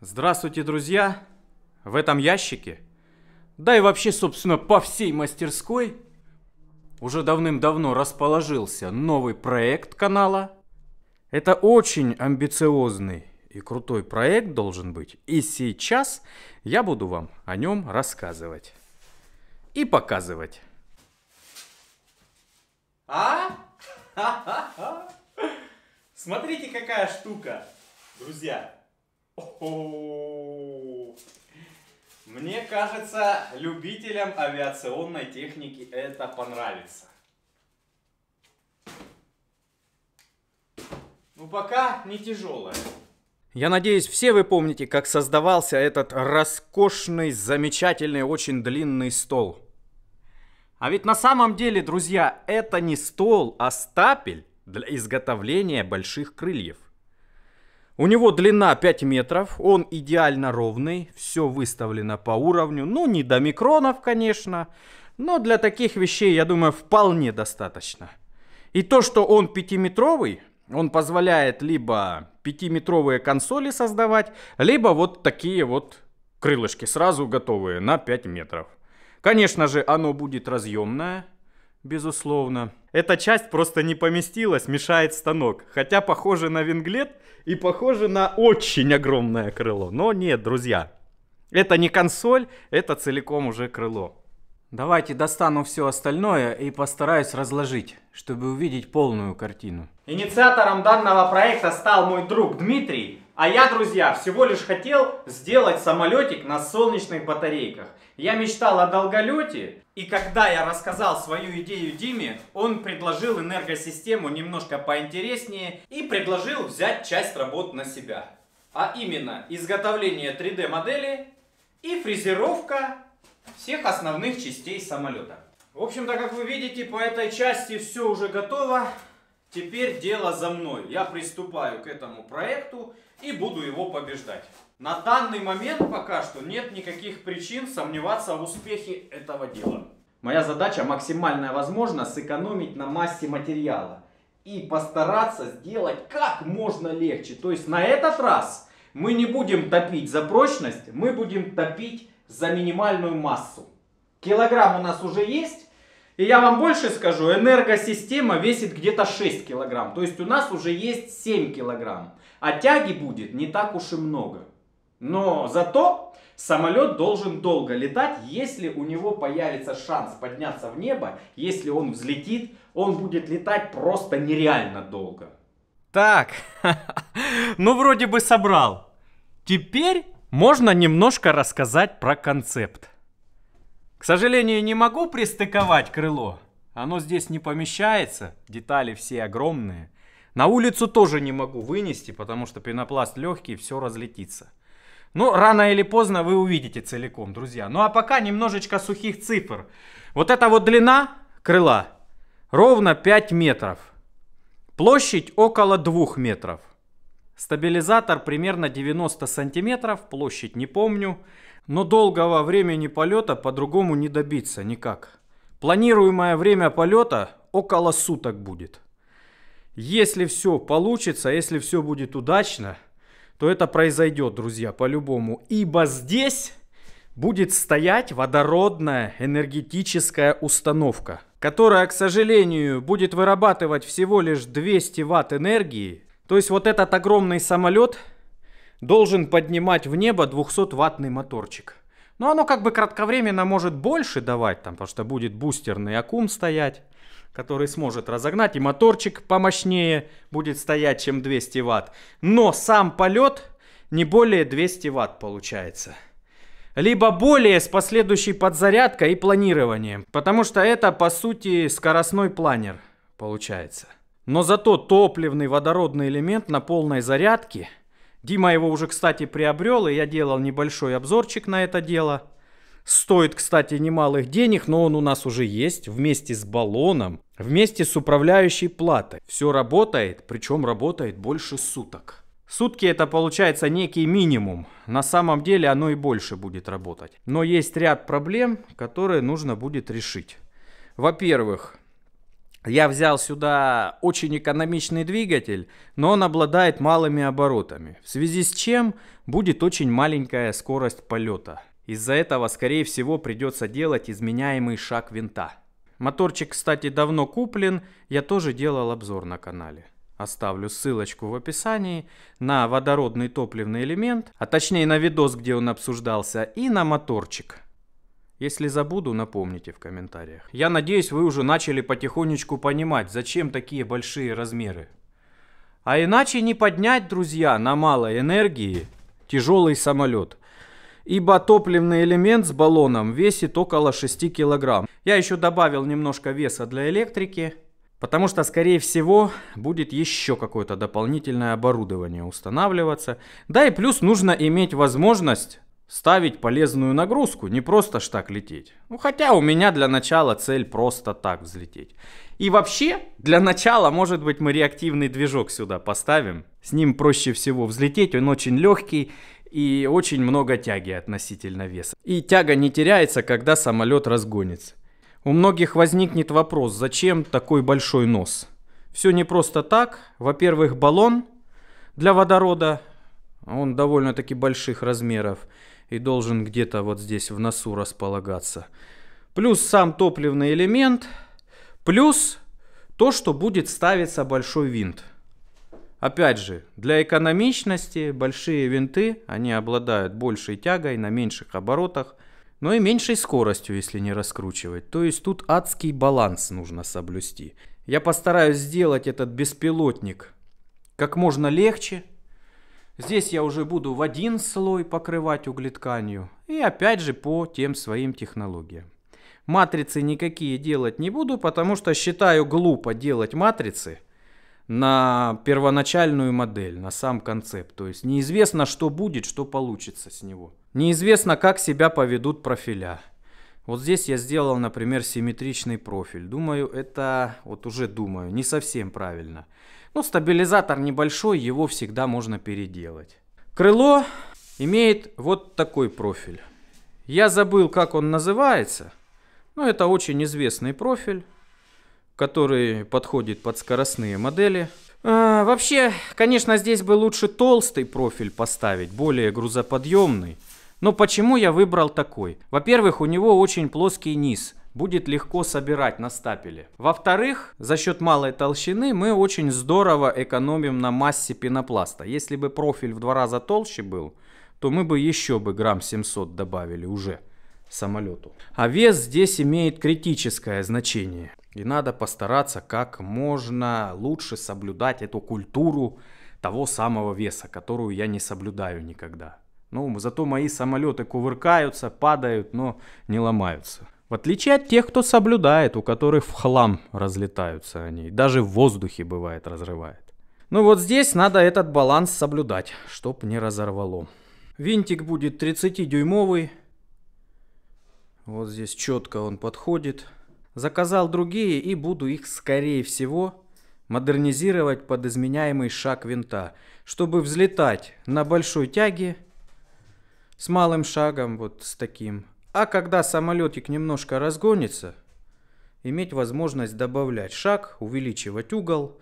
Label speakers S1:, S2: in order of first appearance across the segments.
S1: Здравствуйте, друзья! В этом ящике, да и вообще, собственно, по всей мастерской, уже давным-давно расположился новый проект канала. Это очень амбициозный и крутой проект должен быть. И сейчас я буду вам о нем рассказывать и показывать. А? Смотрите, какая штука, друзья. Мне кажется, любителям авиационной техники это понравится. Ну пока не тяжелая. Я надеюсь, все вы помните, как создавался этот роскошный, замечательный, очень длинный стол. А ведь на самом деле, друзья, это не стол, а стапель для изготовления больших крыльев. У него длина 5 метров, он идеально ровный, все выставлено по уровню, ну не до микронов, конечно, но для таких вещей, я думаю, вполне достаточно. И то, что он пятиметровый, он позволяет либо пятиметровые консоли создавать, либо вот такие вот крылышки, сразу готовые на 5 метров. Конечно же, оно будет разъемное, безусловно. Эта часть просто не поместилась, мешает станок. Хотя похоже на винглет и похоже на очень огромное крыло. Но нет, друзья, это не консоль, это целиком уже крыло. Давайте достану все остальное и постараюсь разложить, чтобы увидеть полную картину. Инициатором данного проекта стал мой друг Дмитрий, а я, друзья, всего лишь хотел сделать самолетик на солнечных батарейках. Я мечтал о долголете, и когда я рассказал свою идею Диме, он предложил энергосистему немножко поинтереснее и предложил взять часть работ на себя. А именно, изготовление 3D-модели и фрезеровка всех основных частей самолета. В общем-то, как вы видите, по этой части все уже готово. Теперь дело за мной. Я приступаю к этому проекту и буду его побеждать. На данный момент пока что нет никаких причин сомневаться в успехе этого дела. Моя задача максимально возможно сэкономить на массе материала и постараться сделать как можно легче. То есть на этот раз мы не будем топить за прочность, мы будем топить за минимальную массу. Килограмм у нас уже есть, и я вам больше скажу, энергосистема весит где-то 6 килограмм. То есть у нас уже есть 7 килограмм. А тяги будет не так уж и много. Но зато самолет должен долго летать, если у него появится шанс подняться в небо, если он взлетит, он будет летать просто нереально долго. Так, ну вроде бы собрал. Теперь можно немножко рассказать про концепт. К сожалению, не могу пристыковать крыло. Оно здесь не помещается, детали все огромные. На улицу тоже не могу вынести, потому что пенопласт легкий, все разлетится. Ну, рано или поздно вы увидите целиком, друзья. Ну, а пока немножечко сухих цифр. Вот эта вот длина крыла ровно 5 метров. Площадь около 2 метров. Стабилизатор примерно 90 сантиметров, площадь не помню. Но долгого времени полета по-другому не добиться никак. Планируемое время полета около суток будет. Если все получится, если все будет удачно, то это произойдет, друзья, по-любому. Ибо здесь будет стоять водородная энергетическая установка, которая, к сожалению, будет вырабатывать всего лишь 200 ватт энергии. То есть вот этот огромный самолет – должен поднимать в небо 200-ваттный моторчик. Но ну, оно как бы кратковременно может больше давать, там, потому что будет бустерный аккум стоять, который сможет разогнать, и моторчик помощнее будет стоять, чем 200 ватт. Но сам полет не более 200 ватт получается. Либо более с последующей подзарядкой и планированием. Потому что это, по сути, скоростной планер получается. Но зато топливный водородный элемент на полной зарядке – Дима его уже, кстати, приобрел, и я делал небольшой обзорчик на это дело. Стоит, кстати, немалых денег, но он у нас уже есть вместе с баллоном, вместе с управляющей платой. Все работает, причем работает больше суток. Сутки это получается некий минимум. На самом деле оно и больше будет работать. Но есть ряд проблем, которые нужно будет решить. Во-первых, я взял сюда очень экономичный двигатель, но он обладает малыми оборотами, в связи с чем будет очень маленькая скорость полета. Из-за этого, скорее всего, придется делать изменяемый шаг винта. Моторчик, кстати, давно куплен, я тоже делал обзор на канале. Оставлю ссылочку в описании на водородный топливный элемент, а точнее на видос, где он обсуждался, и на моторчик. Если забуду, напомните в комментариях. Я надеюсь, вы уже начали потихонечку понимать, зачем такие большие размеры. А иначе не поднять, друзья, на малой энергии тяжелый самолет. Ибо топливный элемент с баллоном весит около 6 килограмм. Я еще добавил немножко веса для электрики, потому что, скорее всего, будет еще какое-то дополнительное оборудование устанавливаться. Да и плюс нужно иметь возможность ставить полезную нагрузку, не просто ж так лететь. Ну, хотя у меня для начала цель просто так взлететь. И вообще, для начала, может быть, мы реактивный движок сюда поставим. С ним проще всего взлететь, он очень легкий и очень много тяги относительно веса. И тяга не теряется, когда самолет разгонится. У многих возникнет вопрос, зачем такой большой нос? Все не просто так. Во-первых, баллон для водорода, он довольно-таки больших размеров и должен где-то вот здесь в носу располагаться. Плюс сам топливный элемент, плюс то, что будет ставиться большой винт. Опять же, для экономичности большие винты, они обладают большей тягой на меньших оборотах, но и меньшей скоростью, если не раскручивать. То есть тут адский баланс нужно соблюсти. Я постараюсь сделать этот беспилотник как можно легче, Здесь я уже буду в один слой покрывать углетканью. И опять же по тем своим технологиям. Матрицы никакие делать не буду, потому что считаю глупо делать матрицы на первоначальную модель, на сам концепт. То есть неизвестно, что будет, что получится с него. Неизвестно, как себя поведут профиля. Вот здесь я сделал, например, симметричный профиль. Думаю, это, вот уже думаю, не совсем правильно. Но стабилизатор небольшой, его всегда можно переделать. Крыло имеет вот такой профиль. Я забыл, как он называется, но это очень известный профиль, который подходит под скоростные модели. А, вообще, конечно, здесь бы лучше толстый профиль поставить, более грузоподъемный. Но почему я выбрал такой? Во-первых, у него очень плоский низ, будет легко собирать на стапеле. Во-вторых, за счет малой толщины мы очень здорово экономим на массе пенопласта. Если бы профиль в два раза толще был, то мы бы еще бы грамм 700 добавили уже самолету. А вес здесь имеет критическое значение. И надо постараться как можно лучше соблюдать эту культуру того самого веса, которую я не соблюдаю никогда. Ну, зато мои самолеты кувыркаются, падают, но не ломаются. В отличие от тех, кто соблюдает, у которых в хлам разлетаются они. Даже в воздухе бывает разрывает. Ну вот здесь надо этот баланс соблюдать, чтоб не разорвало. Винтик будет 30-дюймовый. Вот здесь четко он подходит. Заказал другие и буду их, скорее всего, модернизировать под изменяемый шаг винта, чтобы взлетать на большой тяге – с малым шагом, вот с таким. А когда самолетик немножко разгонится, иметь возможность добавлять шаг, увеличивать угол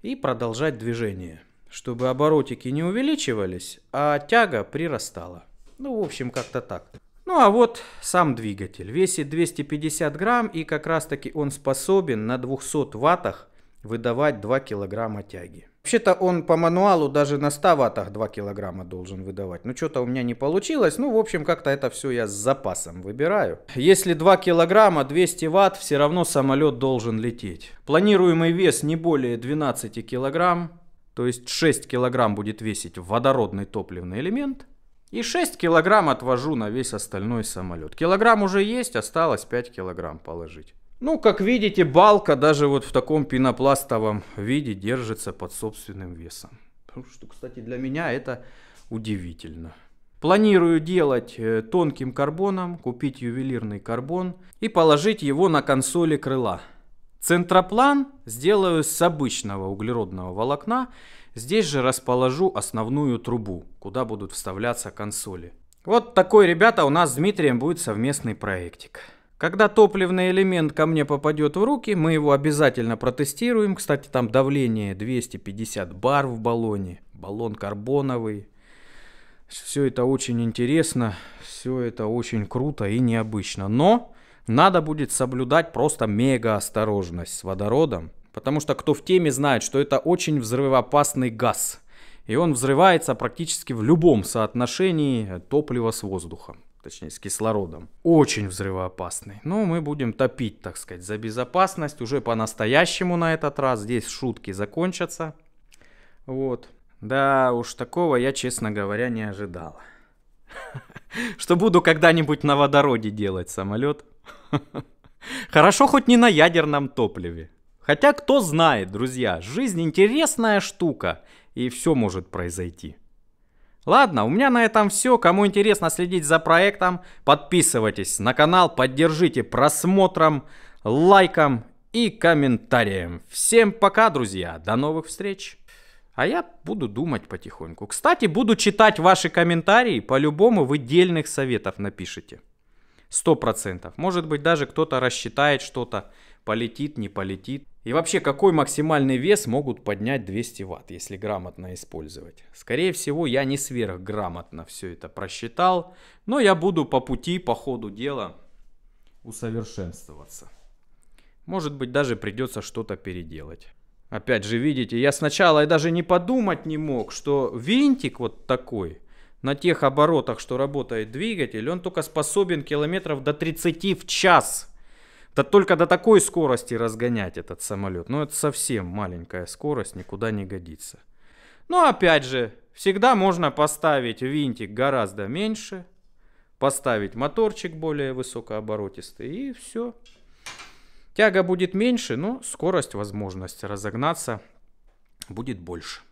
S1: и продолжать движение, чтобы оборотики не увеличивались, а тяга прирастала. Ну, в общем, как-то так. Ну а вот сам двигатель. Весит 250 грамм и как раз таки он способен на 200 ваттах выдавать 2 килограмма тяги. Вообще-то он по мануалу даже на 100 ваттах 2 килограмма должен выдавать. Но ну, что-то у меня не получилось. Ну, в общем, как-то это все я с запасом выбираю. Если 2 килограмма, 200 ватт, все равно самолет должен лететь. Планируемый вес не более 12 килограмм. То есть 6 килограмм будет весить водородный топливный элемент. И 6 килограмм отвожу на весь остальной самолет. Килограмм уже есть, осталось 5 килограмм положить. Ну, как видите, балка даже вот в таком пенопластовом виде держится под собственным весом. Что, кстати, для меня это удивительно. Планирую делать э, тонким карбоном, купить ювелирный карбон и положить его на консоли крыла. Центроплан сделаю с обычного углеродного волокна. Здесь же расположу основную трубу, куда будут вставляться консоли. Вот такой, ребята, у нас с Дмитрием будет совместный проектик. Когда топливный элемент ко мне попадет в руки, мы его обязательно протестируем. Кстати, там давление 250 бар в баллоне, баллон карбоновый. Все это очень интересно, все это очень круто и необычно. Но надо будет соблюдать просто мега осторожность с водородом, потому что кто в теме знает, что это очень взрывоопасный газ. И он взрывается практически в любом соотношении топлива с воздухом точнее с кислородом, очень взрывоопасный. Но ну, мы будем топить, так сказать, за безопасность уже по-настоящему на этот раз. Здесь шутки закончатся. Вот. Да уж, такого я, честно говоря, не ожидал. Что буду когда-нибудь на водороде делать самолет. Хорошо хоть не на ядерном топливе. Хотя кто знает, друзья, жизнь интересная штука, и все может произойти. Ладно, у меня на этом все. Кому интересно следить за проектом, подписывайтесь на канал, поддержите просмотром, лайком и комментарием. Всем пока, друзья. До новых встреч. А я буду думать потихоньку. Кстати, буду читать ваши комментарии. По-любому вы дельных советов напишите. Сто процентов. Может быть, даже кто-то рассчитает что-то. Полетит, не полетит. И вообще, какой максимальный вес могут поднять 200 ватт, если грамотно использовать? Скорее всего, я не сверхграмотно все это просчитал, но я буду по пути, по ходу дела усовершенствоваться. Может быть, даже придется что-то переделать. Опять же, видите, я сначала и даже не подумать не мог, что винтик вот такой, на тех оборотах, что работает двигатель, он только способен километров до 30 в час да только до такой скорости разгонять этот самолет. Ну, это совсем маленькая скорость, никуда не годится. Но опять же, всегда можно поставить винтик гораздо меньше, поставить моторчик более высокооборотистый и все. Тяга будет меньше, но скорость, возможность разогнаться будет больше.